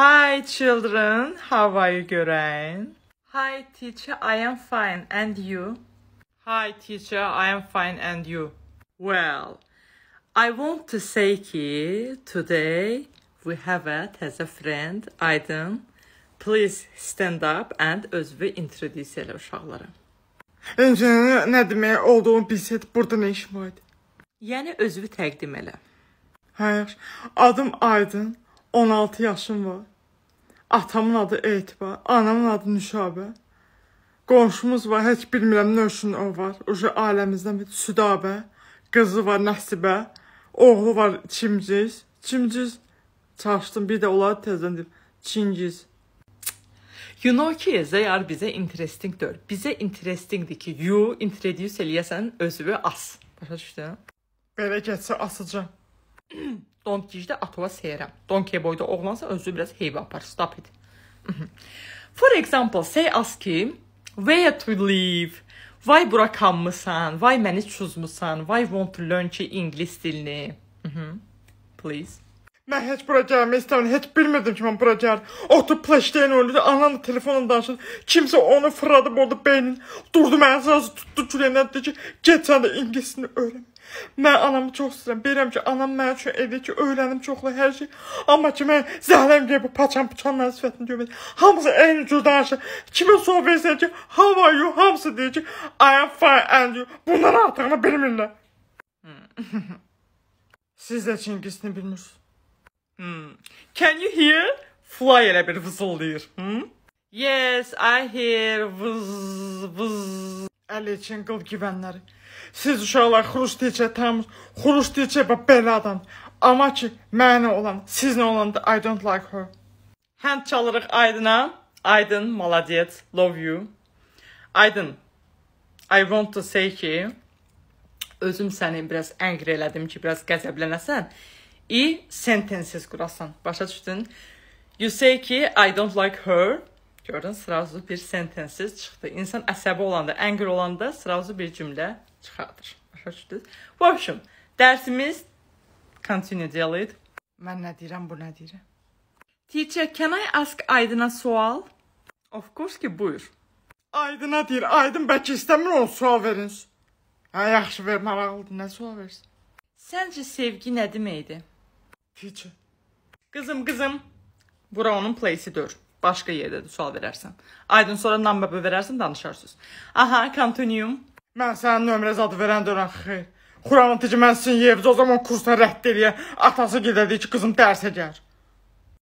Hi children, how are you doing? Hi teacher, I am fine and you? Hi teacher, I am fine and you? Well, I want to say ki today we have it as a friend Aydın. Please stand up and özvi introduce elə uşaqlara. Nə demək olduğunu bilsəydi burada nə işim var Yəni özvi təqdim elə. Hayır, adım Aydın. 16 yaşım var. Atamın adı Etibar, anamın adı Nüşabə. Qonşumuz var, heç bilmirəm nə üçün o var. Uca ailəmizdən bir Südabə, qızı var Nəsibə, oğlu var Çimciz. Çimciz çalışdım, bir də onları tezdən deyim. Çingiz. You know ki, they are bizə interestingdir. Bizə interestingdir ki, you introduce eləyəsən özünü as. Başa düşdün? Belə getsə asacağam. Donkicdə atova seyirəm. Donkey boyda oğlansa özü biraz heyva apar. Stop it. Mhm. For example, say ask him, where to live? Vay bura qalmısan, vay məni çuzmusan, why want to learn ki ingilis dilini? Mhm. Please. Mən heç bura gəlmək istəmirəm. Heç bilmirdim ki, mən bura gəlirəm. Otur PlayStation oynayır, anamla telefonla danışır. Kimsə onu fırladıb orada beynin. Durdu məni sırası tutdu güləndən dedi ki, get sən də ingilisini öyrən. Mən anamı çox istəyirəm. Bilirəm ki, anam mənim üçün edir ki, öyrənim çoxlu hər şey. Amma ki, mən zəhləm ki, bu paçan puçanların sifətini görmədim. Hamısı eyni cür danışır. Kimə sual versən ki, how are you? Hamısı deyir ki, I am fine and you. Bundan artığını bilmirlər. Hmm. Siz də Çingisini bilmirsiniz. Hmm. Can you hear? Fly elə bir vızıldayır. Hmm? Yes, I hear vız vız. Əli üçün qıl güvənləri. Siz uşaqlar xuruş deyəcə tam xuruş deyəcə beladan. Amma ki, mənə olan, siz nə olanda I don't like her. Hənd çalırıq Aydına. Aydın, maladiyet, love you. Aydın, I want to say ki, özüm səni biraz angry elədim ki, biraz qəzəblənəsən i sentences qurasan. Başa düşdün? You say ki, I don't like her. Gördün, sırazu bir sentences çıxdı. İnsan əsəbi olanda, əngir olanda sırazu bir cümlə çıxardır. Başa düşdünüz? В общем, dərsimiz continue edəlik. Mən nə deyirəm, bu nə deyirəm? Teacher, can I ask Aydın'a sual? Of course ki, buyur. Aydın'a deyir, Aydın bəlkə istəmir onu sual veriniz. Hə, yaxşı ver, maraqlıdır. Nə sual versin? Səncə sevgi nə deməkdir? Keçi. Qızım, qızım. Bura onun place-idir. Başqa yerdədir, sual verərsən. Aydın sonra number verərsən, danışarsınız. Aha, continuum. Mən sənin nömrə zad verən dönən xeyr. Xuramın tiki mən sizin yerinizə o zaman kursdan rədd eləyə. Atası gedədi ki, qızım dərsə gəlir.